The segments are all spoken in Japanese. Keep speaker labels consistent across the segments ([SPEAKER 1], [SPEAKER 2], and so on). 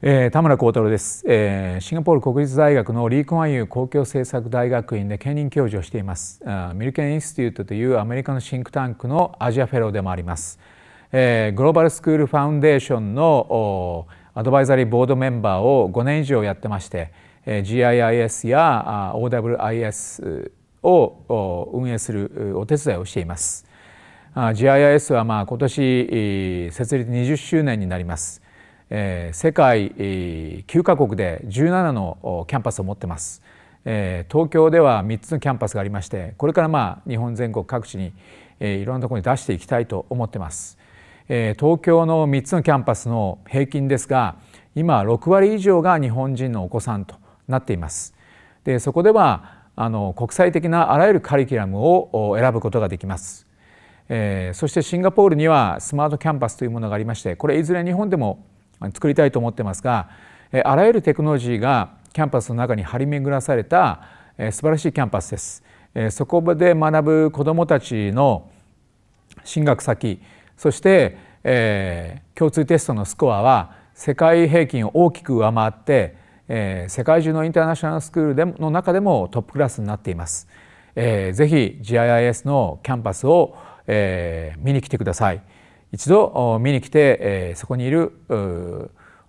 [SPEAKER 1] えー、田村幸太郎です、えー、シンガポール国立大学のリー・クワンユー公共政策大学院で兼任教授をしていますミルケン・インスティテュートというアメリカのシンクタンクのアジアフェローでもあります、えー、グローバルスクールファウンデーションのアドバイザリーボードメンバーを5年以上やってましてえー、GIIS や OWIS を運営するお手伝いをしています GIIS はまあ今年設立20周年になりますえー、世界9カ国で17のキャンパスを持ってます、えー、東京では3つのキャンパスがありましてこれからまあ日本全国各地に、えー、いろんなところに出していきたいと思ってます、えー、東京の3つのキャンパスの平均ですが今6割以上が日本人のお子さんとなっていますでそこではあの国際的なあらゆるカリキュラムを選ぶことができますえー、そしてシンガポールにはスマートキャンパスというものがありましてこれいずれ日本でも作りたいと思ってますがあらゆるテクノロジーがキャンパスの中に張り巡らされた素晴らしいキャンパスです。そこで学ぶ子どもたちの進学先そして、え共通テストのスコアは世界平均を大きく上回って、え世界中のインターナショナルスクールでの中でもトップクラスになっています。えー、ぜひ GIS のキャンパスを、え見に来てください。一度見に来て、えそこにいる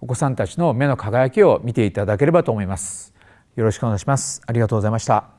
[SPEAKER 1] お子さんたちの目の輝きを見ていただければと思いますよろしくお願いしますありがとうございました